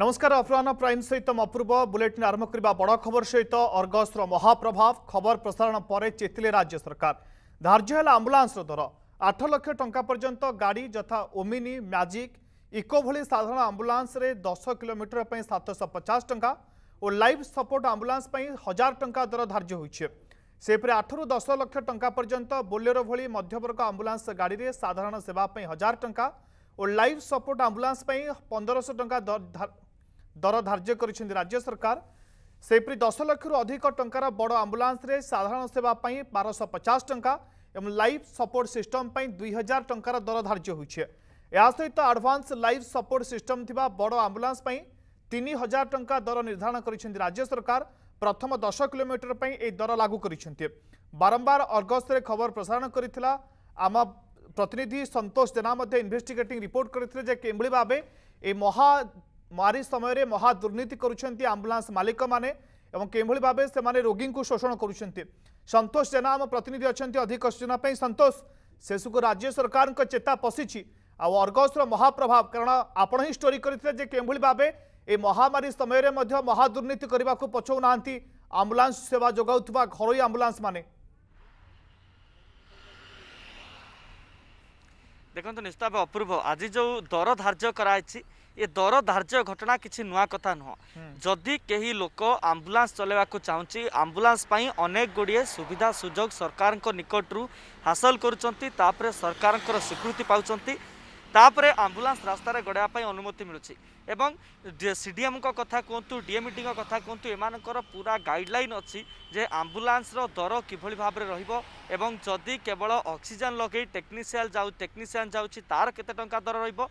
नमस्कार अपराह प्राइम सहित अपूर्व बुलेटिन आरंभ करने बड़ खबर सहित अर्गसर महाप्रभाव खबर प्रसारण पर चेतले राज्य सरकार धार्य है आंबुलांस दर आठ लक्ष टा पर्यटन गाड़ी जथा ओमिनी मैजिक इको भाई साधारण आंबुलांस दस कोमीटर पर सतश पचास टाँह और लाइफ सपोर्ट आंबुलांस हजार टाँह दर धार्य होपर आठ रु दस लक्ष टा पर्यटन बोलेरो भाई मध्यवर्ग आंबुलांस गाड़ी साधारण सेवाई हजार टाँह ଓ ଲାଇଫ୍ ସପୋର୍ଟ ଆମ୍ବୁଲାନ୍ସ ପାଇଁ ପନ୍ଦରଶହ ଟଙ୍କା ଦର ଧାର୍ଯ୍ୟ କରିଛନ୍ତି ରାଜ୍ୟ ସରକାର ସେହିପରି ଦଶ ଲକ୍ଷରୁ ଅଧିକ ଟଙ୍କାର ବଡ଼ ଆମ୍ବୁଲାନ୍ସରେ ସାଧାରଣ ସେବା ପାଇଁ ବାରଶହ ପଚାଶ ଟଙ୍କା ଏବଂ ଲାଇଫ୍ ସପୋର୍ଟ ସିଷ୍ଟମ ପାଇଁ ଦୁଇ ହଜାର ଟଙ୍କାର ଦର ଧାର୍ଯ୍ୟ ହୋଇଛି ଏହା ସହିତ ଆଡଭାନ୍ସ ଲାଇଫ୍ ସପୋର୍ଟ ସିଷ୍ଟମ ଥିବା ବଡ଼ ଆମ୍ବୁଲାନ୍ସ ପାଇଁ ତିନି ହଜାର ଟଙ୍କା ଦର ନିର୍ଦ୍ଧାରଣ କରିଛନ୍ତି ରାଜ୍ୟ ସରକାର ପ୍ରଥମ ଦଶ କିଲୋମିଟର ପାଇଁ ଏହି ଦର ଲାଗୁ କରିଛନ୍ତି ବାରମ୍ବାର ଅର୍ଗସରେ ଖବର ପ୍ରସାରଣ କରିଥିଲା ଆମ प्रतिनिधि संतोष जेना इनभेटिगेटिंग रिपोर्ट करते कि भाव ए महामारी समय महादुर्नीति कर आंबुलांस मालिक मैंने के भाव से रोगी को शोषण कर जेना आम प्रतिनिधि अच्छा अधिक सूचना सतोष शेष को राज्य सरकार चेता पशिची आउ अर्गसर महाप्रभाव कारण आपण ही स्टोरी करते कि भाव ए महामारी समय महादुर्नीति करने को आंबुलांस सेवा जगाऊ घर आंबुलांस मैंने ଦେଖନ୍ତୁ ନିଶ୍ଚିତ ଭାବେ ଅପୂର୍ବ ଆଜି ଯେଉଁ ଦର ଧାର୍ଯ୍ୟ କରାଯାଇଛି ଏ ଦର ଧାର୍ଯ୍ୟ ଘଟଣା କିଛି ନୂଆ କଥା ନୁହଁ ଯଦି କେହି ଲୋକ ଆମ୍ବୁଲାନ୍ସ ଚଲାଇବାକୁ ଚାହୁଁଛି ଆମ୍ବୁଲାନ୍ସ ପାଇଁ ଅନେକ ଗୁଡ଼ିଏ ସୁବିଧା ସୁଯୋଗ ସରକାରଙ୍କ ନିକଟରୁ ହାସଲ କରୁଛନ୍ତି ତାପରେ ସରକାରଙ୍କର ସ୍ୱୀକୃତି ପାଉଛନ୍ତି ତାପରେ ଆମ୍ବୁଲାନ୍ସ ରାସ୍ତାରେ ଗଡ଼ାଇବା ପାଇଁ ଅନୁମତି ମିଳୁଛି এবং সিডিএମ୍ଙ୍କ କଥା କୁହନ୍ତୁ ଡିଏମ୍ଇଡ଼ିଙ୍କ e କଥା କୁହନ୍ତୁ ଏମାନଙ୍କର ପୁରା ଗାଇଡ଼ଲାଇନ୍ ଅଛି ଯେ ଆମ୍ବୁଲାନ୍ସର ଦର କିଭଳି ଭାବରେ ରହିବ ଏବଂ ଯଦି କେବଳ ଅକ୍ସିଜେନ୍ ଲଗାଇ ଟେକ୍ନିସିଆନ୍ ଯାଉ ଟେକ୍ନିସିଆନ୍ ଯାଉଛି ତା'ର କେତେ ଟଙ୍କା ଦର ରହିବ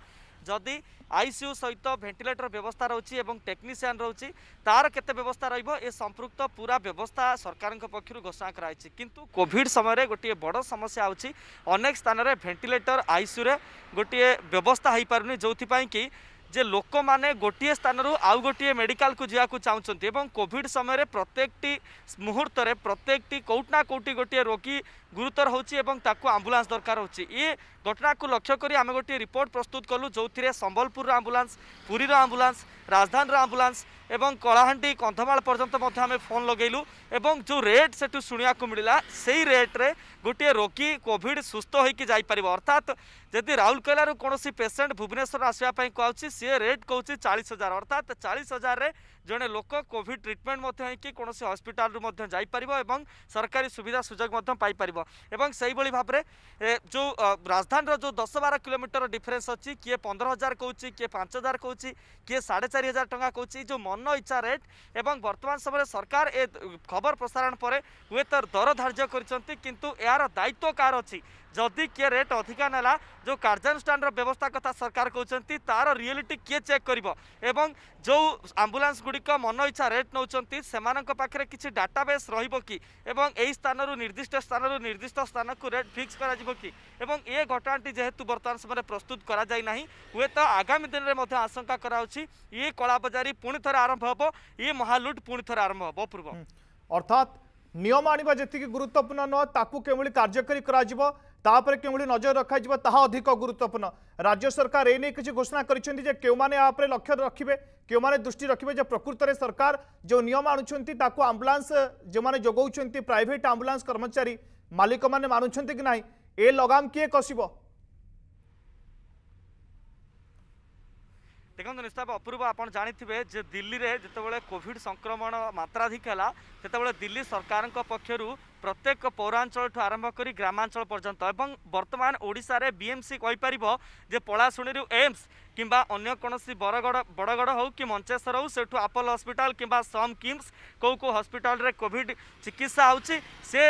ଯଦି আইসিইউ সহিত ভেন্টিলেটর ব্যবস্থা রয়েছে এবং টেকনিসিয়ান রয়েছে তার কেতে ব্যবস্থা রহব এ সম্পৃক্ত পুরা ব্যবস্থা সরকার পক্ষ ঘোষণা করা হয়েছে কিন্তু কোভিড সময় গোটিয়ে বড় সমস্যা হচ্ছে অনেক স্থানের ভেন্টিলেটর আইসিইউরে গোটিয়ে ব্যবস্থা হয়ে পুনি কি যে ଲୋକମାନେ ଗୋଟିଏ ସ୍ଥାନରୁ ଆଉ ଗୋଟିଏ ମେଡ଼ିକାଲକୁ ଯିବାକୁ ଚାହୁଁଛନ୍ତି ଏବଂ କୋଭିଡ଼ ସମୟରେ ପ୍ରତ୍ୟେକଟି ମୁହୂର୍ତ୍ତରେ ପ୍ରତ୍ୟେକଟି କେଉଁଠି ନା କେଉଁଠି ଗୋଟିଏ ରୋଗୀ ଗୁରୁତର ହେଉଛି ଏବଂ ତାକୁ ଆମ୍ବୁଲାନ୍ସ ଦରକାର ହେଉଛି ଏ ଘଟଣାକୁ ଲକ୍ଷ୍ୟ କରି ଆମେ ଗୋଟିଏ ରିପୋର୍ଟ ପ୍ରସ୍ତୁତ କଲୁ ଯେଉଁଥିରେ ସମ୍ବଲପୁରର ଆମ୍ବୁଲାନ୍ସ ପୁରୀର ଆମ୍ବୁଲାନ୍ସ ରାଜଧାନୀର ଆମ୍ବୁଲାନ୍ସ এবং কলাহাণ্ডি কন্ধমাল পর্যন্ত মধ্যে আমি ফোন লগাইলু এবং যে রেট সেটু শুণবাকে মিলা সেই রেট্রে গোটিয়ে রোগী কোভিড সুস্থ হয়েকি যাইপার অর্থাৎ যদি রাউরকেলার কোণী পেসেন্ট ভুবনেশ্বর আসা কুহাচ্ছে সি রেট কৌছে চাশ হাজার অর্থাৎ চাশ হাজারের ଜଣେ ଲୋକ କୋଭିଡ଼ ଟ୍ରିଟମେଣ୍ଟ ମଧ୍ୟ ହେଇକି କୌଣସି ହସ୍ପିଟାଲରୁ ମଧ୍ୟ ଯାଇପାରିବ ଏବଂ ସରକାରୀ ସୁବିଧା ସୁଯୋଗ ମଧ୍ୟ ପାଇପାରିବ ଏବଂ ସେହିଭଳି ଭାବରେ ଯେଉଁ ରାଜଧାନୀର ଯେଉଁ ଦଶ ବାର କିଲୋମିଟର ଡିଫରେନ୍ସ ଅଛି କିଏ ପନ୍ଦର ହଜାର କହୁଛି କିଏ ପାଞ୍ଚ ହଜାର କହୁଛି କିଏ ସାଢ଼େ ଚାରି ହଜାର ଟଙ୍କା କହୁଛି ଯେଉଁ ମନ ଇଚ୍ଛା ରେଟ୍ ଏବଂ ବର୍ତ୍ତମାନ ସମୟରେ ସରକାର ଏ ଖବର ପ୍ରସାରଣ ପରେ ହୁଏତ ଦର ଧାର୍ଯ୍ୟ କରିଛନ୍ତି କିନ୍ତୁ ଏହାର ଦାୟିତ୍ୱ କାହାର ଅଛି जदि किए रेट अधिका नाला जो कार्यानुष्ठान व्यवस्था कथा सरकार कहते तार रियलीटी किए चेक कर जो आंबुलांस गुड़िक मन इच्छा रेट नौ किसी डाटा डाटाबेस रही स्थान निर्दिष्ट स्थान निर्दिष्ट स्थान को रेट फिक्स कि घटनाटी जेहेतु बर्तमान समय प्रस्तुत करना हूँ तो आगामी दिन में आशंका कराऊँगी ये कलाबजारी पुणी थे आरंभ हम ये महालुट पुणी थे आरंभ हम पूर्व अर्थात नियम आणवा जी गुरुत्वपूर्ण नुह ताकू कार्यकारी कार्यकारी तापर के नजर रखा अधिक गुरुत्वपूर्ण राज्य सरकार एने किसी घोषणा करें लक्ष्य रखिए क्यों मैंने दृष्टि रखिए प्रकृत में सरकार जो निम आंबुलांस जो मैंने जगह प्राइट आंबुलांस कर्मचारी मालिक मैंने मानुंट कि ना ये लगाम किए कस देखो निश्चित अपूर्व आप जानते जे दिल्ली में जितेबाला कोविड संक्रमण मात्राधिक है से दिल्ली सरकार पक्षर ପ୍ରତ୍ୟେକ ପୌରାଞ୍ଚଳଠୁ ଆରମ୍ଭ କରି ଗ୍ରାମାଞ୍ଚଳ ପର୍ଯ୍ୟନ୍ତ ଏବଂ ବର୍ତ୍ତମାନ ଓଡ଼ିଶାରେ ବିଏମ୍ସି କହିପାରିବ ଯେ ପଳାଶୁଣୀରୁ ଏମ୍ସ কিংবা অন্য কোণী বরগড় বড়গড় হোক কি মঞ্চেশ্বর হোক সেঠু ଆପଲ ହସ୍ପିଟାଲ କିମ୍ବା ସମ୍ କିମ୍ସ କେଉଁ କେଉଁ ହସ୍ପିଟାଲରେ କୋଭିଡ଼ ଚିକିତ୍ସା ହେଉଛି ସେ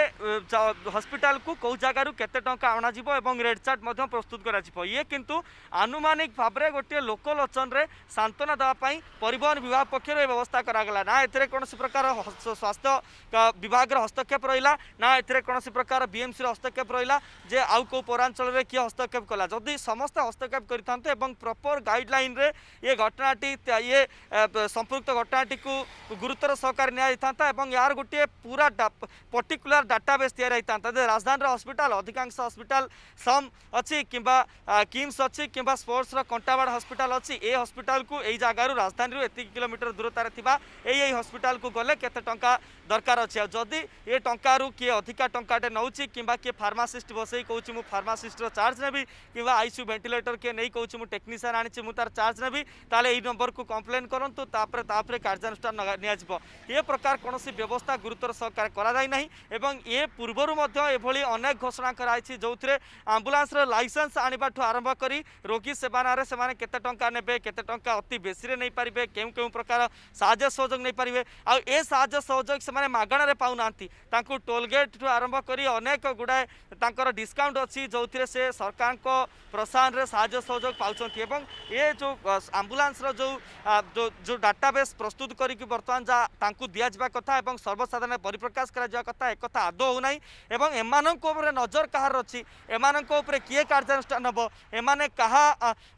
ହସ୍ପିଟାଲକୁ କେଉଁ ଜାଗାରୁ କେତେ ଟଙ୍କା ଅଣାଯିବ ଏବଂ ରେଡ୍ ଚାର୍ଟ ମଧ୍ୟ ପ୍ରସ୍ତୁତ କରାଯିବ ଇଏ କିନ୍ତୁ ଆନୁମାନିକ ଭାବରେ ଗୋଟିଏ ଲୋକଲୋଚନରେ ସାନ୍ତ୍ୱନା ଦେବା ପାଇଁ ପରିବହନ ବିଭାଗ ପକ୍ଷରୁ ଏ ବ୍ୟବସ୍ଥା କରାଗଲା ନା ଏଥିରେ କୌଣସି ପ୍ରକାର ସ୍ୱାସ୍ଥ୍ୟ ବିଭାଗର ହସ୍ତକ୍ଷେପ ରହିଲା ନା ଏଥିରେ କୌଣସି ପ୍ରକାର ବିଏମ୍ସିର ହସ୍ତକ୍ଷେପ ରହିଲା ଯେ ଆଉ କେଉଁ ପୌରାଞ୍ଚଳରେ କିଏ ହସ୍ତକ୍ଷେପ କଲା ଯଦି ସମସ୍ତେ ହସ୍ତକ୍ଷେପ କରିଥାନ୍ତେ ଏବଂ ପ୍ରପର गाइडलाइन रे ये घटनाटी ये संपुक्त घटनाटी को गुरुतर सहकार निता एवं यार गोटे पूरा पर्टिकुलर डाटाबेस या राजधानी हस्पिटाल अधिकांश हस्पिटाल सम अच्छी किंवा किम्स अच्छी किंवा स्पोर्ट्स कंटावाड़ हस्पिटाल अच्छी ए हस्पिटाल को यही जगार राजधानी एत किलोमीटर दूरतार हस्पिटाल को गले के टा दरकार अच्छे जदि ये टू किए अधिका टाटे नौचे कि फार्मासीस्ट बसई कौन मुझ फार्मासीस्टर चार्ज नेबी कि आईसीयू भेटिलेटर किए नहीं कौन मुझ ଆଣିଛି ମୁଁ ତାର ଚାର୍ଜ ନେବି ତାହେଲେ ଏଇ ନମ୍ବରକୁ କମ୍ପ୍ଲେନ୍ କରନ୍ତୁ ତାପରେ ତାପରେ କାର୍ଯ୍ୟାନୁଷ୍ଠାନ ନିଆଯିବ ଏ ପ୍ରକାର କୌଣସି ବ୍ୟବସ୍ଥା ଗୁରୁତ୍ୱର ସହକାର କରାଯାଇ ନାହିଁ ଏବଂ ଏ ପୂର୍ବରୁ ମଧ୍ୟ ଏଭଳି ଅନେକ ଘୋଷଣା କରାଯାଇଛି ଯେଉଁଥିରେ ଆମ୍ବୁଲାନ୍ସର ଲାଇସେନ୍ସ ଆଣିବାଠୁ ଆରମ୍ଭ କରି ରୋଗୀ ସେବାନାରେ ସେମାନେ କେତେ ଟଙ୍କା ନେବେ କେତେ ଟଙ୍କା ଅତି ବେଶୀରେ ନେଇପାରିବେ କେଉଁ କେଉଁ ପ୍ରକାର ସାହାଯ୍ୟ ସହଯୋଗ ନେଇପାରିବେ ଆଉ ଏ ସାହାଯ୍ୟ ସହଯୋଗ ସେମାନେ ମାଗଣାରେ ପାଉନାହାନ୍ତି ତାଙ୍କୁ ଟୋଲଗେଟ୍ଠୁ ଆରମ୍ଭ କରି ଅନେକ ଗୁଡ଼ାଏ ତାଙ୍କର ଡିସକାଉଣ୍ଟ ଅଛି ଯେଉଁଥିରେ ସେ ସରକାରଙ୍କ ପ୍ରୋତ୍ସାହନରେ ସାହାଯ୍ୟ ସହଯୋଗ ପାଉଛନ୍ତି ଏବଂ ଇଏ ଯେଉଁ ଆମ୍ବୁଲାନ୍ସର ଯେଉଁ ଯେଉଁ ଡାଟାବେସ୍ ପ୍ରସ୍ତୁତ କରିକି ବର୍ତ୍ତମାନ ଯାହା ତାଙ୍କୁ ଦିଆଯିବା କଥା ଏବଂ ସର୍ବସାଧାରଣ ପରିପ୍ରକାଶ କରାଯିବା କଥା ଏକଥା ଆଦୌ ହେଉନାହିଁ ଏବଂ ଏମାନଙ୍କ ଉପରେ ନଜର କାହାର ଅଛି ଏମାନଙ୍କ ଉପରେ କିଏ କାର୍ଯ୍ୟାନୁଷ୍ଠାନ ହେବ ଏମାନେ କାହା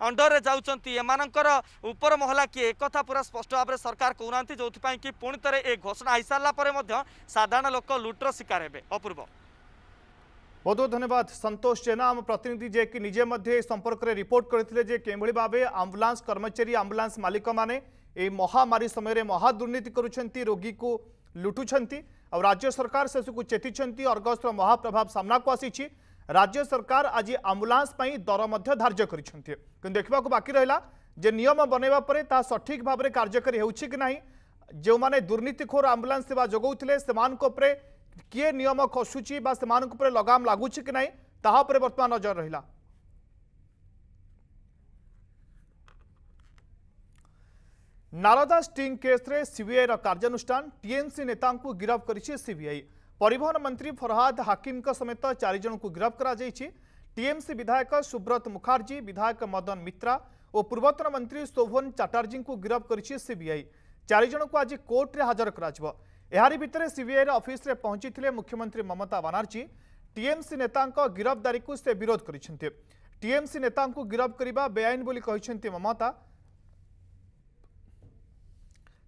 ଅଣ୍ଡରରେ ଯାଉଛନ୍ତି ଏମାନଙ୍କର ଉପର ମହଲା କିଏ ଏକଥା ପୁରା ସ୍ପଷ୍ଟ ଭାବରେ ସରକାର କହୁନାହାନ୍ତି ଯେଉଁଥିପାଇଁ କି ପୁଣି ଥରେ ଏ ଘୋଷଣା ହୋଇସାରିଲା ପରେ ମଧ୍ୟ ସାଧାରଣ ଲୋକ ଲୁଟ୍ର ଶିକାର ହେବେ ଅପୂର୍ବ बहुत बहुत धन्यवाद संतोष जेना आम प्रतिनिधि जे कि निजे मध्य संपर्क में रिपोर्ट करते कि भाव आंबुलांस कर्मचारी आंबुलांस मालिक मैंने महामारी समय महादुर्नीति कर रोगी को लुटुंट आ राज्य सरकार से चेती अर्गस्त महाप्रभाव सामना को आसी राज्य सरकार आज आंबुलांस दर धार्य कर देखा बाकी रहा जे नियम बनवा सठिक भाव में कार्यकारी हो जो मैंने दुर्नीतिखोर आंबुलांस सेवा जगौते से किए नियम खसुची से लगाम लगुच कि ना ताकि बर्तमान नजर रहा नारदा स्टिंग केस्रे सीबीआई कार्यानुष्ठान टीएमसी नेता गिरफ्त कर सीबीआई परिवहन मंत्री फरहाद हाकिम का समेत जन को गिरफ्त कर टीएमसी विधायक सुब्रत मुखार्जी विधायक मदन मित्रा और पूर्वतन मंत्री शोभन चाटार्जी को गिरफ्त कर सीबीआई चारिज को आज कोर्टे हाजर करा हो ଏହାରି ଭିତରେ ସିବିଆଇର ଅଫିସରେ ପହଞ୍ଚିଥିଲେ ମୁଖ୍ୟମନ୍ତ୍ରୀ ମମତା ବାନାର୍ଜୀ ଟିଏମ୍ସି ନେତାଙ୍କ ଗିରଫଦାରୀକୁ ସେ ବିରୋଧ କରିଛନ୍ତି ଟିଏମ୍ସି ନେତାଙ୍କୁ ଗିରଫ କରିବା ବେଆଇନ ବୋଲି କହିଛନ୍ତି ମମତା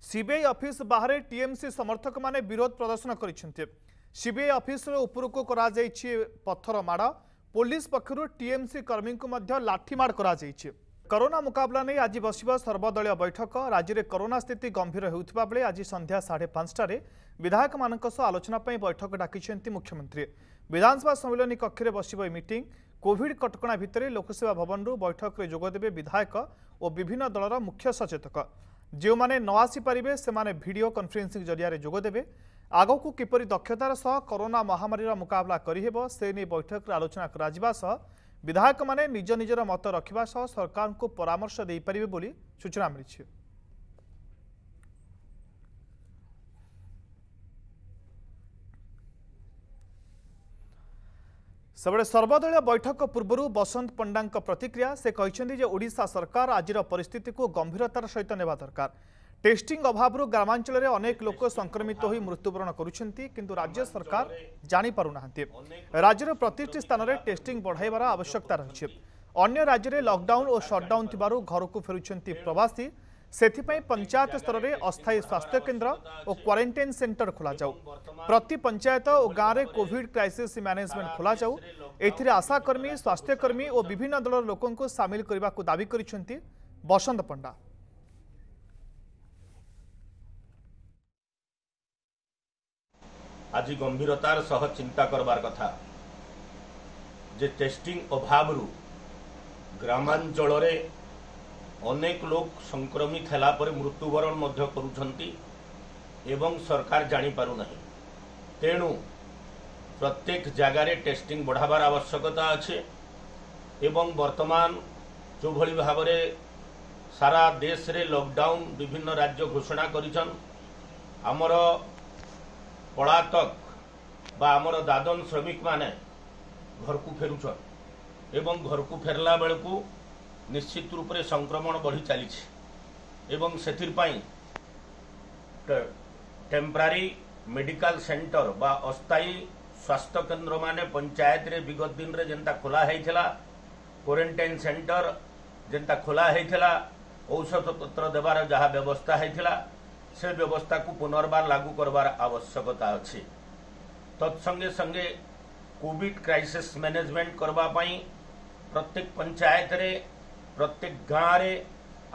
ସିବିଆଇ ଅଫିସ ବାହାରେ ଟିଏମ୍ସି ସମର୍ଥକମାନେ ବିରୋଧ ପ୍ରଦର୍ଶନ କରିଛନ୍ତି ସିବିଆଇ ଅଫିସର ଉପରକୁ କରାଯାଇଛି ପଥର ମାଡ଼ ପୋଲିସ ପକ୍ଷରୁ ଟିଏମ୍ସି କର୍ମୀଙ୍କୁ ମଧ୍ୟ ଲାଠିମାଡ଼ କରାଯାଇଛି କରୋନା ମୁକାବିଲା ନେଇ ଆଜି ବସିବ ସର୍ବଦଳୀୟ ବୈଠକ ରାଜ୍ୟରେ କରୋନା ସ୍ଥିତି ଗମ୍ଭୀର ହେଉଥିବା ବେଳେ ଆଜି ସନ୍ଧ୍ୟା ସାଢ଼େ ପାଞ୍ଚଟାରେ ବିଧାୟକମାନଙ୍କ ସହ ଆଲୋଚନା ପାଇଁ ବୈଠକ ଡାକିଛନ୍ତି ମୁଖ୍ୟମନ୍ତ୍ରୀ ବିଧାନସଭା ସମ୍ମିଳନୀ କକ୍ଷରେ ବସିବ ଏହି ମିଟିଂ କୋଭିଡ୍ କଟକଣା ଭିତରେ ଲୋକସେବା ଭବନରୁ ବୈଠକରେ ଯୋଗଦେବେ ବିଧାୟକ ଓ ବିଭିନ୍ନ ଦଳର ମୁଖ୍ୟ ସଚେତକ ଯେଉଁମାନେ ନ ଆସିପାରିବେ ସେମାନେ ଭିଡ଼ିଓ କନଫରେନ୍ସିଂ ଜରିଆରେ ଯୋଗଦେବେ ଆଗକୁ କିପରି ଦକ୍ଷତାର ସହ କରୋନା ମହାମାରୀର ମୁକାବିଲା କରିହେବ ସେ ନେଇ ବୈଠକରେ ଆଲୋଚନା କରାଯିବା ସହ ବିଧାୟକମାନେ ନିଜ ନିଜର ମତ ରଖିବା ସହ ସରକାରଙ୍କୁ ପରାମର୍ଶ ଦେଇପାରିବେ ବୋଲି ସୂଚନା ମିଳିଛି ସେଭଳି ସର୍ବଦଳୀୟ ବୈଠକ ପୂର୍ବରୁ ବସନ୍ତ ପଣ୍ଡାଙ୍କ ପ୍ରତିକ୍ରିୟା ସେ କହିଛନ୍ତି ଯେ ଓଡ଼ିଶା ସରକାର ଆଜିର ପରିସ୍ଥିତିକୁ ଗମ୍ଭୀରତାର ସହିତ ନେବା ଦରକାର टेस्टिंग अभाव ग्रामांचल अनेक लोक संक्रमित हो मृत्युवरण कर राज्य सरकार जापार ना राज्य प्रति स्थान में टेस्टिंग बढ़ावार आवश्यकता रही अगर राज्य में लकडाउन और सटडाउन थी घर को फेर प्रवासी से पंचायत स्तर में अस्थायी स्वास्थ्य केन्द्र और क्वारेटाइन सेन्टर खोल जाऊ प्रति पंचायत और गाँव में कोड क्राइसीस् मैनेजमेंट खोल जाऊ आशाकर्मी स्वास्थ्यकर्मी और विभिन्न दल लोक सामिल करने को दावी करसंत पंडा আজি গম্ভীরতার সহ চিন্তা করবার কথা যে টেস্টিং অভাবরু গ্রামাঞ্চলরে অনেক লোক সংক্রমিত হেলা পরে মৃত্যুবরণ মধ্য করুছন্তি এবং সরকার জাঁপারু না তেণু প্রত্যেক জায়গায় টেস্টিং বড়াবার আবশ্যকতা আছে এবং বর্তমান যেভাবে ভাবে সারা দেশে লকডাউন বিভিন্ন রাজ্য ঘোষণা করেছেন আমরা ପଳାତକ ବା ଆମର ଦାଦନ ଶ୍ରମିକମାନେ ଘରକୁ ଫେରୁଛନ୍ତି ଏବଂ ଘରକୁ ଫେରିଲା ବେଳକୁ ନିଶ୍ଚିତ ରୂପରେ ସଂକ୍ରମଣ ବଢ଼ି ଚାଲିଛି ଏବଂ ସେଥିପାଇଁ ଟେମ୍ପରାରୀ ମେଡ଼ିକାଲ ସେଣ୍ଟର ବା ଅସ୍ଥାୟୀ ସ୍ୱାସ୍ଥ୍ୟକେନ୍ଦ୍ରମାନେ ପଞ୍ଚାୟତରେ ବିଗତ ଦିନରେ ଯେନ୍ତା ଖୋଲା ହୋଇଥିଲା କ୍ୱାରେଣ୍ଟାଇନ୍ ସେଣ୍ଟର ଯେନ୍ତା ଖୋଲା ହୋଇଥିଲା ଔଷଧପତ୍ର ଦେବାର ଯାହା ବ୍ୟବସ୍ଥା ହୋଇଥିଲା ସେ ବ୍ୟବସ୍ଥାକୁ ପୁନର୍ବାର ଲାଗୁ କରିବାର ଆବଶ୍ୟକତା ଅଛି ତତ୍ସଙ୍ଗେ ସଙ୍ଗେ କୋଭିଡ଼ କ୍ରାଇସିସ୍ ମ୍ୟାନେଜମେଣ୍ଟ କରିବା ପାଇଁ ପ୍ରତ୍ୟେକ ପଞ୍ଚାୟତରେ ପ୍ରତ୍ୟେକ ଗାଁରେ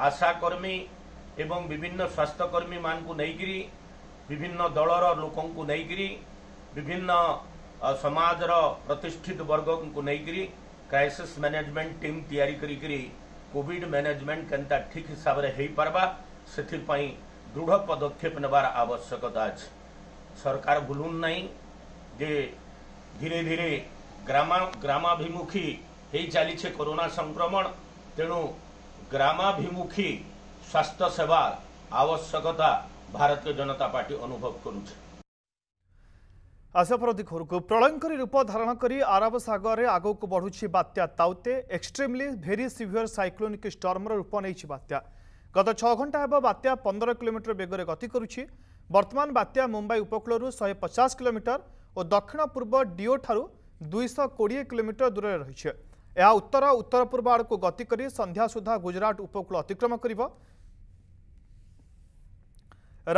ଆଶାକର୍ମୀ ଏବଂ ବିଭିନ୍ନ ସ୍ୱାସ୍ଥ୍ୟକର୍ମୀମାନଙ୍କୁ ନେଇକରି ବିଭିନ୍ନ ଦଳର ଲୋକଙ୍କୁ ନେଇକରି ବିଭିନ୍ନ ସମାଜର ପ୍ରତିଷ୍ଠିତ ବର୍ଗଙ୍କୁ ନେଇକରି କ୍ରାଇସିସ୍ ମ୍ୟାନେଜମେଣ୍ଟ ଟିମ୍ ତିଆରି କରିକିରି କୋଭିଡ଼ ମ୍ୟାନେଜମେଣ୍ଟ କେନ୍ତା ଠିକ୍ ହିସାବରେ ହୋଇପାରବା ସେଥିପାଇଁ দৃঢ় পদক্ষেপ নেবার আবশ্যকতা আছে সরকার ভুলুন নাই যে ধীরে ধীরে গ্রামা গ্রামাভিমুখী হয়ে চালিছে করোনা সংক্রমণ তেণু গ্রামাভিমুখী স্বাস্থ্য সেবার আবশ্যকতা ভারতীয় জনতা পার্টি অনুভব করুছে ଆସପରତି ଘରକୁ ପ୍ରଳୟଙ୍କରୀ ରୂପ ଧାରଣ କରି ଆରବ ସାଗରରେ ଆଗକୁ ବଢ଼ୁଛି ବାତ୍ୟା ତାଉତେ ଏକ୍ସଟ୍ରିମ୍ଲି ଭେରି ସିଭିୟର ସାଇକ୍ଲୋନିକ୍ ଷ୍ଟର୍ମର ରୂପ ନେଇଛି ବାତ୍ୟା ଗତ ଛଅ ଘଣ୍ଟା ହେବ ବାତ୍ୟା ପନ୍ଦର କିଲୋମିଟର ବେଗରେ ଗତି କରୁଛି ବର୍ତ୍ତମାନ ବାତ୍ୟା ମୁମ୍ବାଇ ଉପକୂଳରୁ ଶହେ ପଚାଶ କିଲୋମିଟର ଓ ଦକ୍ଷିଣ ପୂର୍ବ ଡିଓ ଠାରୁ ଦୁଇଶହ କୋଡ଼ିଏ କିଲୋମିଟର ଦୂରରେ ରହିଛି ଏହା ଉତ୍ତର ଉତ୍ତର ପୂର୍ବ ଆଡ଼କୁ ଗତି କରି ସନ୍ଧ୍ୟା ସୁଦ୍ଧା ଗୁଜରାଟ ଉପକୂଳ ଅତିକ୍ରମ କରିବ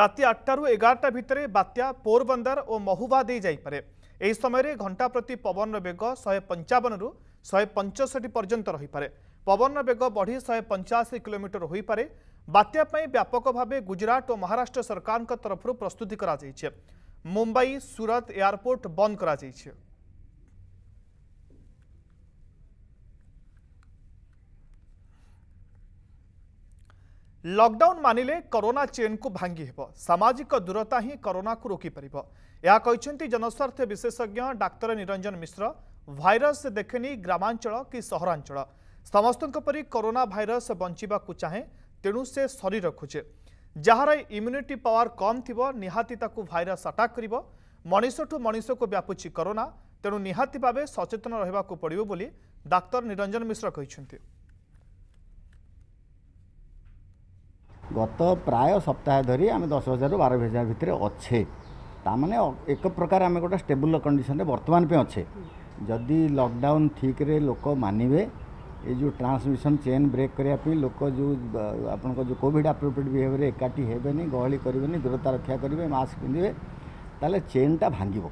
ରାତି ଆଠଟାରୁ ଏଗାରଟା ଭିତରେ ବାତ୍ୟା ପୋରବନ୍ଦର ଓ ମହୁବା ଦେଇ ଯାଇପାରେ ଏହି ସମୟରେ ଘଣ୍ଟା ପ୍ରତି ପବନର ବେଗ ଶହେ ପଞ୍ଚାବନରୁ ଶହେ ପଞ୍ଚଷଠି ପର୍ଯ୍ୟନ୍ତ ରହିପାରେ पवन बेग बढ़ी शहे पंचाशी कोमीटर हो पाए बात्यापी व्यापक भाव गुजरात और महाराष्ट्र सरकार तरफ प्रस्तुति कर मुंबई सूरत एयरपोर्ट बंद कर लॉकडाउन मानिले कोरोना चेन को भांगी हेबो सामाजिक दूरता ही कोरोना को रोकी पारे यह जनस्वास्थ्य विशेषज्ञ डाक्तर निरंजन मिश्र भाइर देखेनी ग्रामांचल कि सहरांचल ସମସ୍ତଙ୍କ ପରି କରୋନା ଭାଇରସ୍ ବଞ୍ଚିବାକୁ ଚାହେଁ ତେଣୁ ସେ ଶରୀର ଖୋଜେ ଯାହାର ଇମ୍ୟୁନିଟି ପାୱାର କମ୍ ଥିବ ନିହାତି ତାକୁ ଭାଇରସ୍ ଆଟାକ୍ କରିବ ମଣିଷଠୁ ମଣିଷକୁ ବ୍ୟାପୁଛି କରୋନା ତେଣୁ ନିହାତି ଭାବେ ସଚେତନ ରହିବାକୁ ପଡ଼ିବ ବୋଲି ଡାକ୍ତର ନିରଞ୍ଜନ ମିଶ୍ର କହିଛନ୍ତି ଗତ ପ୍ରାୟ সপ্তাহ ଧରି ଆମେ ଦଶ ହଜାରରୁ ବାର ହଜାର ଭିତରେ ଅଛେ ତାମାନେ ଏକ ପ୍ରକାର ଆମେ ଗୋଟେ ଷ୍ଟେବୁଲ স্টেবল ବର୍ତ୍ତମାନ ପାଇଁ ଅଛେ ଯଦି ଲକଡାଉନ লকডাউন ଲୋକ ମାନିବେ ଏ ଯେଉଁ ଟ୍ରାନ୍ସମିସନ୍ ଚେନ୍ ବ୍ରେକ୍ କରିବା ପାଇଁ ଲୋକ ଯେଉଁ ଆପଣଙ୍କ ଯେଉଁ କୋଭିଡ଼ ଆପ୍ରୋପ୍ରିଏଟ୍ ବିହେଭିଅର୍ ଏକାଠି ହେବେନି ଗହଳି କରିବେନି ଦୂରତା ରକ୍ଷା କରିବେ ମାସ୍କ ପିନ୍ଧିବେ ତାହେଲେ ଚେନ୍ଟା ଭାଙ୍ଗିବ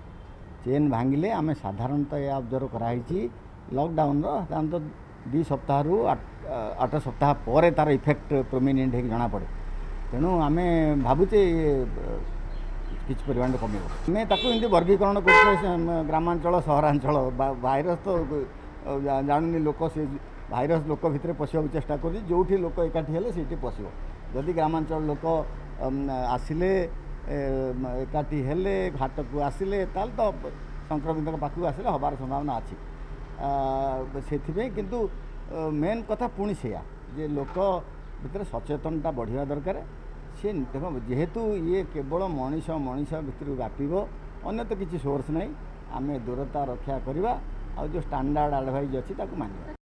ଚେନ୍ ଭାଙ୍ଗିଲେ ଆମେ ସାଧାରଣତଃ ଏହା ଅବଜର୍ଭ କରାହେଇଛି ଲକଡାଉନର ସାଧାରଣତଃ ଦୁଇ ସପ୍ତାହରୁ ଆଠ ସପ୍ତାହ ପରେ ତା'ର ଇଫେକ୍ଟ ପ୍ରୋମିନେଣ୍ଟ ହେଇକି ଜଣାପଡ଼େ ତେଣୁ ଆମେ ଭାବୁଛେ କିଛି ପରିମାଣରେ କମିବ ଆମେ ତାକୁ ଏମିତି ବର୍ଗୀକରଣ କରୁଛେ ଗ୍ରାମାଞ୍ଚଳ ସହରାଞ୍ଚଳ ଭାଇରସ୍ ତ ଜାଣୁନି ଲୋକ ସେ ଭାଇରସ୍ ଲୋକ ଭିତରେ ପଶିବାକୁ ଚେଷ୍ଟା କରୁଛି ଯେଉଁଠି ଲୋକ ଏକାଠି ହେଲେ ସେଇଠି ପଶିବ ଯଦି ଗ୍ରାମାଞ୍ଚଳ ଲୋକ ଆସିଲେ ଏକାଠି ହେଲେ ଘାଟକୁ ଆସିଲେ ତାହେଲେ ତ ସଂକ୍ରମିତଙ୍କ ପାଖକୁ ଆସିଲେ ହେବାର ସମ୍ଭାବନା ଅଛି ସେଥିପାଇଁ କିନ୍ତୁ ମେନ୍ କଥା ପୁଣି ସେଇଆ ଯେ ଲୋକ ଭିତରେ ସଚେତନତା ବଢ଼ିବା ଦରକାର ସିଏ ଦେଖ ଯେହେତୁ ଇଏ କେବଳ ମଣିଷ ମଣିଷ ଭିତରୁ ବ୍ୟାପିବ ଅନ୍ୟ ତ କିଛି ସୋର୍ସ ନାହିଁ ଆମେ ଦୂରତା ରକ୍ଷା କରିବା ଆଉ ଯେଉଁ ଷ୍ଟାଣ୍ଡାର୍ଡ଼ ଆଡ଼ଭାଇଜ୍ ଅଛି ତାକୁ ମାନିବା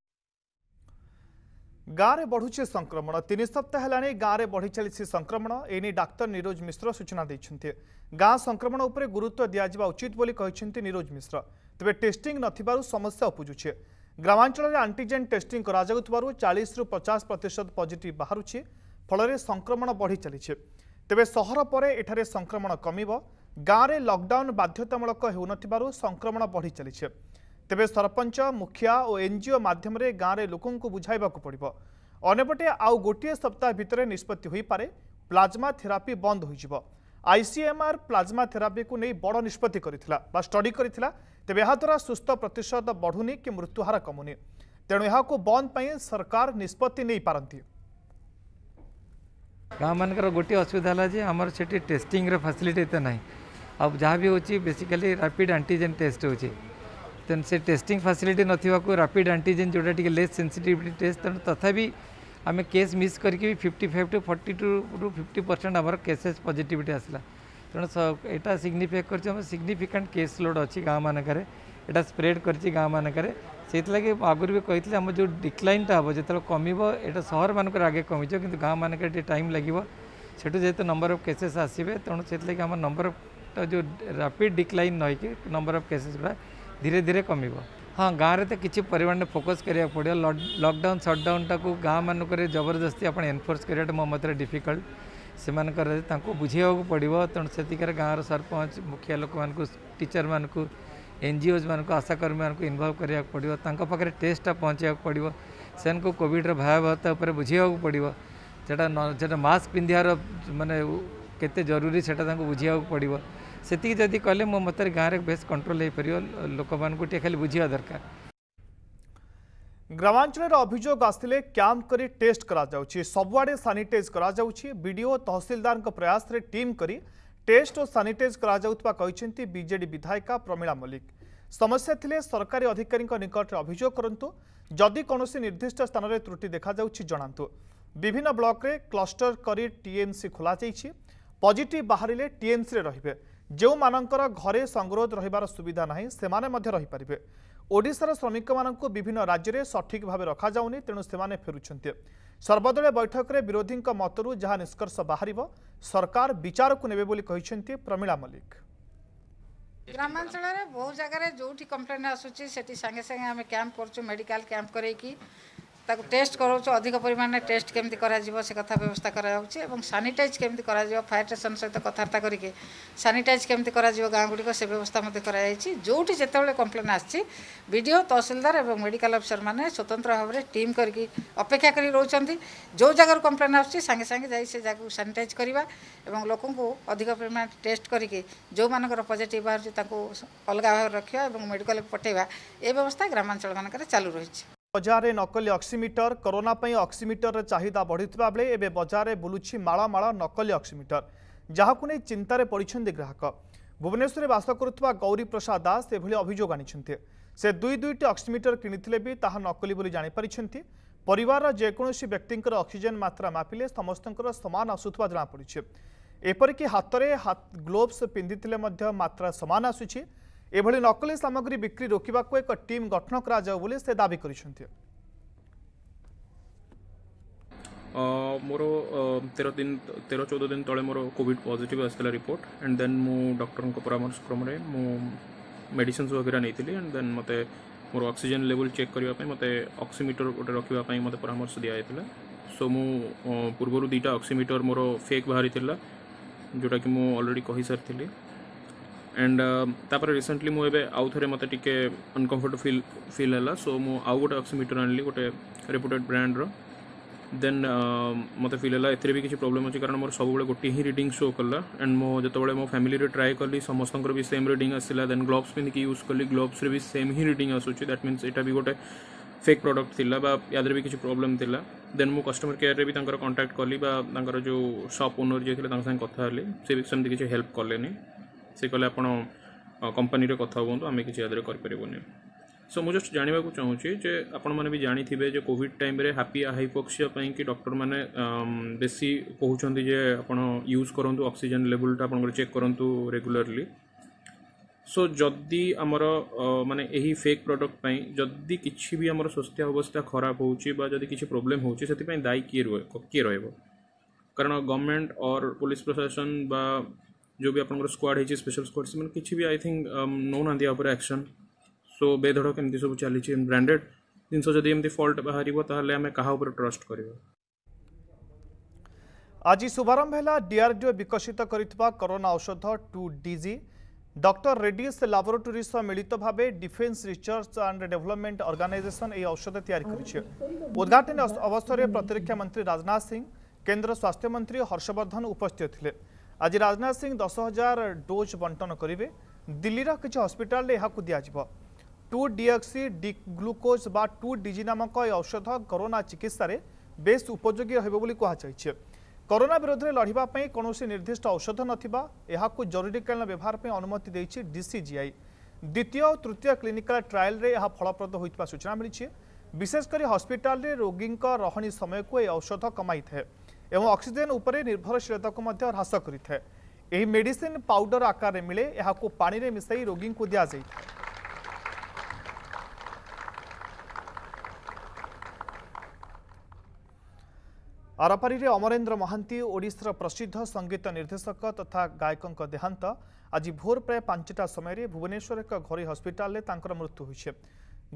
ଗାଁରେ ବଢୁଛି ସଂକ୍ରମଣ ତିନି ସପ୍ତାହ ହେଲାଣି ଗାଁରେ ବଢି ଚାଲିଛି ସଂକ୍ରମଣ ଏ ନେଇ ଡାକ୍ତର ନିରୋଜ ମିଶ୍ର ସୂଚନା ଦେଇଛନ୍ତି ଗାଁ ସଂକ୍ରମଣ ଉପରେ ଗୁରୁତ୍ୱ ଦିଆଯିବା ଉଚିତ ବୋଲି କହିଛନ୍ତି ନିରୋଜ ମିଶ୍ର ତେବେ ଟେଷ୍ଟିଂ ନଥିବାରୁ ସମସ୍ୟା ଉପୁଜୁଛି ଗ୍ରାମାଞ୍ଚଳରେ ଆଣ୍ଟିଜେନ୍ ଟେଷ୍ଟିଂ କରାଯାଉଥିବାରୁ ଚାଳିଶରୁ ପଚାଶ ପ୍ରତିଶତ ପଜିଟିଭ ବାହାରୁଛି ଫଳରେ ସଂକ୍ରମଣ ବଢ଼ି ଚାଲିଛି ତେବେ ସହର ପରେ ଏଠାରେ ସଂକ୍ରମଣ କମିବ ଗାଁରେ ଲକ୍ଡାଉନ୍ ବାଧ୍ୟତାମୂଳକ ହେଉନଥିବାରୁ ସଂକ୍ରମଣ ବଢ଼ି ଚାଲିଛି तेज सरपंच मुखिया और एनजीओ मध्यम गाँव में लोकं बुझाक पड़ अनेपटे आउ गोटे सप्ताह भितर निष्पत्ति पारे प्लाज्मा थेरापी बंद हो आईसीएमआर प्लाज्मा थेरापी को नहीं बड़ निष्पत्ति स्टडी कर तेज यहाद्वारा सुस्थ प्रतिशत बढ़ुनी कि मृत्युहार कमुनि तेणु यह बंद सरकार निष्पत्ति नहीं पारती गाँव मानक गोटे असुविधा है आम से टेस्टिंग फैसिलिटी तो ना आ जहाँ भी होची बेसिकली रैपिड एंटीजन टेस्ट हो तेन से टेस्टिंग फैसिलिटी ना रापिड रैपिड जो जोटा लेस सेंसिटिविटी टेस्ट तेन तथा आम केस मिस कर fifty five two forty two रू फिफ्टी परसेंट आम केसेस पजिटिट आसला तेणु यहाँ सिग्निफिकेट कर सिग्निफिकेंट केस लोड अच्छी गाँव मानक यहाँ स्प्रेड कर गाँव मानक से आगुरी भी कही आम जो डिक्लाइनटा हम जो जिते कमेटा सहर मानक आगे कमी जा गाँव मानक टाइम लगे से नंबर अफ केसेस आसवे तेणु से आम नंबर अफ जो रापिड डिक्लाइन नई कि नंबर अफ केसेस गुड़ा ଧୀରେ ଧୀରେ କମିବ ହଁ ଗାଁରେ ତ କିଛି ପରିମାଣରେ ଫୋକସ୍ କରିବାକୁ ପଡ଼ିବ ଲକଡାଉନ୍ ସଟ୍ଡାଉନ୍ଟାକୁ ଗାଁମାନଙ୍କରେ ଜବରଦସ୍ତି ଆପଣ ଏନଫୋର୍ସ କରିବାଟା ମୋ ମତରେ ଡିଫିକଲ୍ଟ ସେମାନଙ୍କର ତାଙ୍କୁ ବୁଝେଇବାକୁ ପଡ଼ିବ ତେଣୁ ସେତିକିରେ ଗାଁର ସରପଞ୍ଚ ମୁଖିଆ ଲୋକମାନଙ୍କୁ ଟିଚରମାନଙ୍କୁ ଏନ୍ଜିଓଜ୍ ମାନଙ୍କୁ ଆଶାକର୍ମୀମାନଙ୍କୁ ଇନଭଲ୍ଭ କରିବାକୁ ପଡ଼ିବ ତାଙ୍କ ପାଖରେ ଟେଷ୍ଟଟା ପହଞ୍ଚାଇବାକୁ ପଡ଼ିବ ସେମାନଙ୍କୁ କୋଭିଡ଼ର ଭୟାବହତା ଉପରେ ବୁଝିବାକୁ ପଡ଼ିବ ଯେଉଁଟା ଯେଉଁଟା ମାସ୍କ ପିନ୍ଧିବାର ମାନେ କେତେ ଜରୁରୀ ସେଇଟା ତାଙ୍କୁ ବୁଝିବାକୁ ପଡ଼ିବ ସେତିକି ଯଦି କଲେ ମୋ ମତରେ ଗାଁରେ ବେଶ୍ କଣ୍ଟ୍ରୋଲ ହେଇପାରିବ ଲୋକମାନଙ୍କୁ ଟିକେ ଖାଲି ବୁଝିବା ଦରକାର ଗ୍ରାମାଞ୍ଚଳର ଅଭିଯୋଗ ଆସିଲେ କ୍ୟାମ୍ପ କରି ଟେଷ୍ଟ କରାଯାଉଛି ସବୁଆଡ଼େ ସାନିଟାଇଜ୍ କରାଯାଉଛି ବିଡ଼ିଓ ତହସିଲଦାରଙ୍କ ପ୍ରୟାସରେ ଟିମ୍ କରି ଟେଷ୍ଟ ଓ ସାନିଟାଇଜ୍ କରାଯାଉଥିବା କହିଛନ୍ତି ବିଜେଡି ବିଧାୟିକା ପ୍ରମିଳା ମଲ୍ଲିକ ସମସ୍ୟା ଥିଲେ ସରକାରୀ ଅଧିକାରୀଙ୍କ ନିକଟରେ ଅଭିଯୋଗ କରନ୍ତୁ ଯଦି କୌଣସି ନିର୍ଦ୍ଦିଷ୍ଟ ସ୍ଥାନରେ ତ୍ରୁଟି ଦେଖାଯାଉଛି ଜଣାନ୍ତୁ ବିଭିନ୍ନ ବ୍ଲକରେ କ୍ଲଷ୍ଟର କରି ଟିଏମ୍ସି ଖୋଲାଯାଇଛି ପଜିଟିଭ୍ ବାହାରିଲେ ଟିଏମ୍ସିରେ ରହିବେ ଯେଉଁମାନଙ୍କର ଘରେ ସଂଗରୋଧ ରହିବାର ସୁବିଧା ନାହିଁ ସେମାନେ ମଧ୍ୟ ରହିପାରିବେ ଓଡ଼ିଶାର ଶ୍ରମିକମାନଙ୍କୁ ବିଭିନ୍ନ ରାଜ୍ୟରେ ସଠିକ୍ ଭାବେ ରଖାଯାଉନି ତେଣୁ ସେମାନେ ଫେରୁଛନ୍ତି ସର୍ବଦଳୀୟ ବୈଠକରେ ବିରୋଧୀଙ୍କ ମତରୁ ଯାହା ନିଷ୍କର୍ଷ ବାହାରିବ ସରକାର ବିଚାରକୁ ନେବେ ବୋଲି କହିଛନ୍ତି ପ୍ରମିଳା ମଲ୍ଲିକ ଗ୍ରାମାଞ୍ଚଳରେ ବହୁ ଜାଗାରେ ଯେଉଁଠି କମ୍ପ୍ଲେନ୍ ଆସୁଛି ସେଠି ସାଙ୍ଗେ ସାଙ୍ଗେ ଆମେ କ୍ୟାମ୍ପ କରୁଛୁ ମେଡ଼ିକାଲ କ୍ୟାମ୍ପ କରେଇକି ତାକୁ ଟେଷ୍ଟ କରାଉଛୁ ଅଧିକ ପରିମାଣରେ ଟେଷ୍ଟ କେମିତି କରାଯିବ ସେ କଥା ବ୍ୟବସ୍ଥା କରାଯାଉଛି ଏବଂ ସାନିଟାଇଜ୍ କେମିତି କରାଯିବ ଫାୟାର ଷ୍ଟେସନ୍ ସହିତ କଥାବାର୍ତ୍ତା କରିକି ସାନିଟାଇଜ୍ କେମିତି କରାଯିବ ଗାଁ ଗୁଡ଼ିକ ସେ ବ୍ୟବସ୍ଥା ମଧ୍ୟ କରାଯାଇଛି ଯେଉଁଠି ଯେତେବେଳେ କମ୍ପ୍ଲେନ୍ ଆସିଛି ବି ଡି ଓ ତହସିଲଦାର ଏବଂ ମେଡ଼ିକାଲ ଅଫିସରମାନେ ସ୍ୱତନ୍ତ୍ର ଭାବରେ ଟିମ୍ କରିକି ଅପେକ୍ଷା କରି ରହୁଛନ୍ତି ଯେଉଁ ଜାଗାରୁ କମ୍ପ୍ଲେନ୍ ଆସୁଛି ସାଙ୍ଗେ ସାଙ୍ଗେ ଯାଇ ସେ ଜାଗାକୁ ସାନିଟାଇଜ୍ କରିବା ଏବଂ ଲୋକଙ୍କୁ ଅଧିକ ପରିମାଣରେ ଟେଷ୍ଟ କରିକି ଯେଉଁମାନଙ୍କର ପଜିଟିଭ୍ ବାହାରୁଛି ତାଙ୍କୁ ଅଲଗା ଭାବରେ ରଖିବା ଏବଂ ମେଡ଼ିକାଲକୁ ପଠାଇବା ଏ ବ୍ୟବସ୍ଥା ଗ୍ରାମାଞ୍ଚଳମାନଙ୍କରେ ଚାଲୁ ରହିଛି বজারে নকলি অক্সিমিটর করোনা পাই অক্সিমিটরের চাহিদা বড়া বেড়ে এবে বজারে বুলুছি মাড়া মাড়া নকলি অক্সিমিটর যাহাকু নেই চিন্তার পড়ছেন গ্রাহক ভুবনেশ্বরে বাস করুবা গৌরী প্রসাদ দাস এভাবে অভিযোগ আনিছেন সে দুই দুইটি অক্সিমিটর কিনিলে বি তাহা নকলি বলে জাঁপারিছেন পরিবার যেকোন ব্যক্তিঙ্কর অক্সিজেন মাত্রা মাপিলে সমস্ত সমান আসুবা জনাপড়ছে এপরিকি হাতরে হাত গ্লোভস পিঁধিলে মাত্রা সমান আসুছে এভাবে নকলি সামগ্রী বিক্রি রোকা এক টিম গঠন করা বলে সে দাবি করেছেন ମୋର ତେର ଦିନ ତେର ଚଉଦ ଦିନ ତଳେ ମୋର କୋଭିଡ଼ ପଜିଟିଭ୍ ଆସିଥିଲା ରିପୋର୍ଟ ଆଣ୍ଡ ଦେନ୍ ମୁଁ ଡକ୍ଟରଙ୍କ ପରାମର୍ଶକ୍ରମରେ ମୁଁ ମେଡ଼ିସିନ୍ସ ବଗେରା ନେଇଥିଲି ଆଣ୍ଡ ଦେନ୍ ମୋତେ ମୋର ଅକ୍ସିଜେନ୍ ଲେବୁଲ୍ ଚେକ୍ କରିବା ପାଇଁ ମୋତେ ଅକ୍ସିମିଟର ଗୋଟେ ରଖିବା ପାଇଁ ମୋତେ ପରାମର୍ଶ ଦିଆଯାଇଥିଲା ସୋ ମୁଁ ପୂର୍ବରୁ ଦୁଇଟା ଅକ୍ସିମିଟର ମୋର ଫେକ୍ ବାହାରିଥିଲା ଯେଉଁଟାକି ମୁଁ ଅଲରେଡ଼ି କହିସାରିଥିଲି एंड तापर रिसेंटली ମୁଁ ଏବେ ଆଉ ଥରେ ମୋତେ ଟିକେ ଅନକମ୍ଫର୍ଟ ଫିଲ୍ ଫିଲ୍ ହେଲା ସୋ ମୁଁ ଆଉ ଗୋଟେ ଅକ୍ସିମିଟର ଆଣିଲି ଗୋଟେ ରେପୁଟେଡ଼ ବ୍ରାଣ୍ଡର ଦେନ୍ ମୋତେ ଫିଲ୍ ହେଲା ଏଥିରେ ବି କିଛି ପ୍ରୋବ୍ଲେମ୍ ଅଛି କାରଣ ମୋର ସବୁବେଳେ ଗୋଟିଏ ହିଁ ରିଡ଼ିଂ ଶୋ କଲା ଆଣ୍ଡ ମୁଁ ଯେତେବେଳେ ମୋ ଫ୍ୟାମିଲିରେ ଟ୍ରାଏ କଲି ସମସ୍ତଙ୍କର ବି ସେମ୍ ରିଡ଼ିଂ ଆସିଲା ଦେନ୍ ଗ୍ଲୋଭ୍ସ ପିନ୍ଧିକି ୟୁଜ୍ କଲି ଗ୍ଲୋଭ୍ସରେ ବି ସେମ୍ ହିଁ ରିଡ଼ିଂ ଆସୁଛି ଦ୍ୟାଟ୍ ମିନ୍ସ ଏଇଟା ବି ଗୋଟେ ଫେକ୍ ପ୍ରଡ଼କ୍ଟ ଥିଲା ବା ୟାଦେରେ ବି କିଛି ପ୍ରୋବ୍ଲେମ୍ ଥିଲା ଦେନ୍ ମୁଁ କଷ୍ଟମର କେୟାରରେ ବି ତାଙ୍କର କଣ୍ଟାକ୍ଟ କଲି ବା ତାଙ୍କର ଯେଉଁ ସପ୍ ଓନର୍ ଯିଏ ଥିଲେ ତାଙ୍କ ସାଙ୍ଗେ କଥା ହେଲି ସେ ବି ସେମିତି କିଛି ହେଲ୍ପ କଲେନି ସେ କହିଲେ ଆପଣ କମ୍ପାନୀରେ କଥା ହୁଅନ୍ତୁ ଆମେ କିଛି ଆଦରେ କରିପାରିବୁନି ସୋ ମୁଁ ଜଷ୍ଟ ଜାଣିବାକୁ ଚାହୁଁଛି ଯେ ଆପଣମାନେ ବି ଜାଣିଥିବେ ଯେ କୋଭିଡ଼ ଟାଇମ୍ରେ ହାପି ହାଇପୋକ୍ସିଆ ପାଇଁକି ଡକ୍ଟରମାନେ ବେଶୀ କହୁଛନ୍ତି ଯେ ଆପଣ ୟୁଜ୍ କରନ୍ତୁ ଅକ୍ସିଜେନ୍ ଲେବୁଲ୍ଟା ଆପଣଙ୍କର ଚେକ୍ କରନ୍ତୁ ରେଗୁଲାରଲି ସୋ ଯଦି ଆମର ମାନେ ଏହି ଫେକ୍ ପ୍ରଡ଼କ୍ଟ ପାଇଁ ଯଦି କିଛି ବି ଆମର ସ୍ୱାସ୍ଥ୍ୟ ଅବସ୍ଥା ଖରାପ ହେଉଛି ବା ଯଦି କିଛି ପ୍ରୋବ୍ଲେମ୍ ହେଉଛି ସେଥିପାଇଁ ଦାୟୀ କିଏ ରୁହେ କିଏ ରହିବ କାରଣ ଗଭର୍ଣ୍ଣମେଣ୍ଟ ଅର୍ ପୋଲିସ ପ୍ରଶାସନ ବା ଯେଉଁ ବି ଆପଣଙ୍କର ସ୍କ୍ୱାଡ୍ ହେଇଛି ସ୍ପେଶାଲ ସ୍କ୍ୱାଡ୍ ସେମାନେ କିଛି ବି ଆଇ ଥିଙ୍କ ନେଉନାହାନ୍ତି ୟା ଉପରେ ଆକ୍ସନ୍ ସୋ ବେଧଡ଼କ ଏମିତି ସବୁ ଚାଲିଛି ବ୍ରାଣ୍ଡେଡ଼୍ ଜିନିଷ ଯଦି ଏମିତି ଫଲ୍ଟ ବାହାରିବ ତାହେଲେ ଆମେ କାହା ଉପରେ ଟ୍ରଷ୍ଟ କରିବା ଆଜି ଶୁଭାରମ୍ଭ ହେଲା ଡିଆର୍ଡିଓ ବିକଶିତ କରିଥିବା କରୋନା ଔଷଧ two DG doctor Reddy's laboratory ସହ ମିଳିତ ଭାବେ defence research and development organisation ଏହି ଔଷଧ ତିଆରି କରିଛି ଉଦ୍ଘାଟନୀ ଅବସରରେ ପ୍ରତିରକ୍ଷା ମନ୍ତ୍ରୀ ରାଜନାଥ ସିଂ କେନ୍ଦ୍ର ସ୍ୱାସ୍ଥ୍ୟ ମନ୍ତ୍ରୀ ହର୍ଷବର୍ଦ୍ଧନ ଉପସ୍ଥିତ ଥିଲେ ଆଜି ରାଜନାଥ ସିଂ ଦଶ ହଜାର ଡୋଜ୍ ବଣ୍ଟନ କରିବେ ଦିଲ୍ଲୀର କିଛି ହସ୍ପିଟାଲରେ ଏହାକୁ ଦିଆଯିବ ଟୁ ଡିଏକ୍ସି ଡି ଗ୍ଲୁକୋଜ୍ ବା ଟୁ ଡିଜି ନାମକ ଏହି ଔଷଧ କରୋନା ଚିକିତ୍ସାରେ ବେଶ୍ ଉପଯୋଗୀ ରହିବ ବୋଲି କୁହାଯାଇଛି କରୋନା ବିରୋଧରେ ଲଢ଼ିବା ପାଇଁ କୌଣସି ନିର୍ଦ୍ଦିଷ୍ଟ ଔଷଧ ନଥିବା ଏହାକୁ ଜରୁରୀକାଳୀନ ବ୍ୟବହାର ପାଇଁ ଅନୁମତି ଦେଇଛି ଡିସିଜିଆଇ ଦ୍ୱିତୀୟ ଓ ତୃତୀୟ କ୍ଲିନିକାଲ ଟ୍ରାଏଲ୍ରେ ଏହା ଫଳପ୍ରଦ ହୋଇଥିବା ସୂଚନା ମିଳିଛି ବିଶେଷ କରି ହସ୍ପିଟାଲରେ ରୋଗୀଙ୍କ ରହଣି ସମୟକୁ ଏହି ଔଷଧ କମାଇଥାଏ एवं ऑक्सीजन उपरे निर्भरशीलता को ह्रास करें यह मेडिसिन पाउडर आकार में मिले यह पाने में मिसाई रोगी को दि जाए आरपारी अमरेन्द्र महांती ओडार प्रसिद्ध संगीत निर्देशक तथा तो गायकों देहांत आज भोर प्राय पांचटा समय भुवनेश्वर एक घर हस्पिटाल मृत्यु हो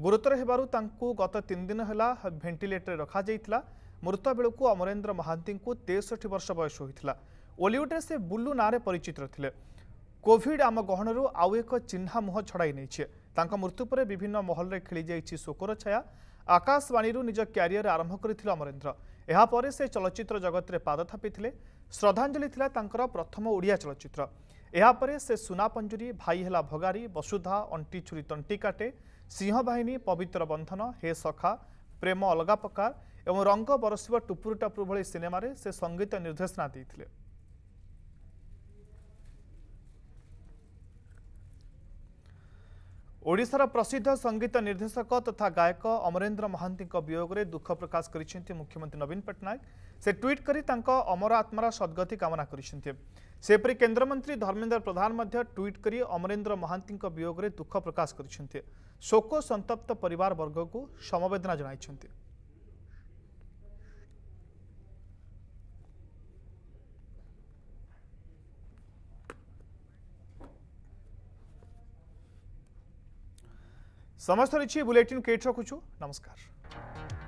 गुतर होवु गत तीन दिन है भेन्टिलेटर रखा जाता ମୃତ୍ୟୁ ବେଳକୁ ଅମରେନ୍ଦ୍ର ମହାନ୍ତିଙ୍କୁ ତେଷଠି ବର୍ଷ ବୟସ ହୋଇଥିଲା ଓଲିଉଡ଼ରେ ସେ ବୁଲୁ ନାଁରେ ପରିଚିତ ଥିଲେ କୋଭିଡ୍ ଆମ ଗହଣରୁ ଆଉ ଏକ ଚିହ୍ନା ମୁହଁ ଛଡ଼ାଇ ନେଇଛି ତାଙ୍କ ମୃତ୍ୟୁ ପରେ ବିଭିନ୍ନ ମହଲରେ ଖେଳିଯାଇଛି ଶୋକର ଛାୟା ଆକାଶବାଣୀରୁ ନିଜ କ୍ୟାରିୟର ଆରମ୍ଭ କରିଥିଲେ ଅମରେନ୍ଦ୍ର ଏହାପରେ ସେ ଚଳଚ୍ଚିତ୍ର ଜଗତରେ ପାଦ ଥାପିଥିଲେ ଶ୍ରଦ୍ଧାଞ୍ଜଳି ଥିଲା ତାଙ୍କର ପ୍ରଥମ ଓଡ଼ିଆ ଚଳଚ୍ଚିତ୍ର ଏହାପରେ ସେ ସୁନାପଞ୍ଜୁରୀ ଭାଇ ହେଲା ଭଗାରୀ ବସୁଧା ଅଣ୍ଟି ଛୁରୀ ତଣ୍ଟି କାଟେ ସିଂହବାହିନୀ ପବିତ୍ର ବନ୍ଧନ ହେ ସଖା ପ୍ରେମ ଅଲଗା ପ୍ରକାର ଏବଂ ରଙ୍ଗ ବରସିବା ଟୁପୁରୁ ଟାପୁରୁ ଭଳି ସିନେମାରେ ସେ ସଙ୍ଗୀତ ନିର୍ଦ୍ଦେଶନା ଦେଇଥିଲେ ଓଡ଼ିଶାର ପ୍ରସିଦ୍ଧ ସଙ୍ଗୀତ ନିର୍ଦ୍ଦେଶକ ତଥା ଗାୟକ ଅମରେନ୍ଦ୍ର ମହାନ୍ତିଙ୍କ ବିୟୋଗରେ ଦୁଃଖ ପ୍ରକାଶ କରିଛନ୍ତି ମୁଖ୍ୟମନ୍ତ୍ରୀ ନବୀନ ପଟ୍ଟନାୟକ ସେ ଟ୍ୱିଟ୍ କରି ତାଙ୍କ ଅମର ଆତ୍ମାର ସଦ୍ଗତି କାମନା କରିଛନ୍ତି ସେହିପରି କେନ୍ଦ୍ରମନ୍ତ୍ରୀ ଧର୍ମେନ୍ଦ୍ର ପ୍ରଧାନ ମଧ୍ୟ ଟ୍ୱିଟ୍ କରି ଅମରେନ୍ଦ୍ର ମହାନ୍ତିଙ୍କ ବିୟୋଗରେ ଦୁଃଖ ପ୍ରକାଶ କରିଛନ୍ତି ଶୋକ ସନ୍ତପ୍ତ ପରିବାରବର୍ଗକୁ ସମବେଦନା ଜଣାଇଛନ୍ତି समस्त रही बुलेटिन के रखु नमस्कार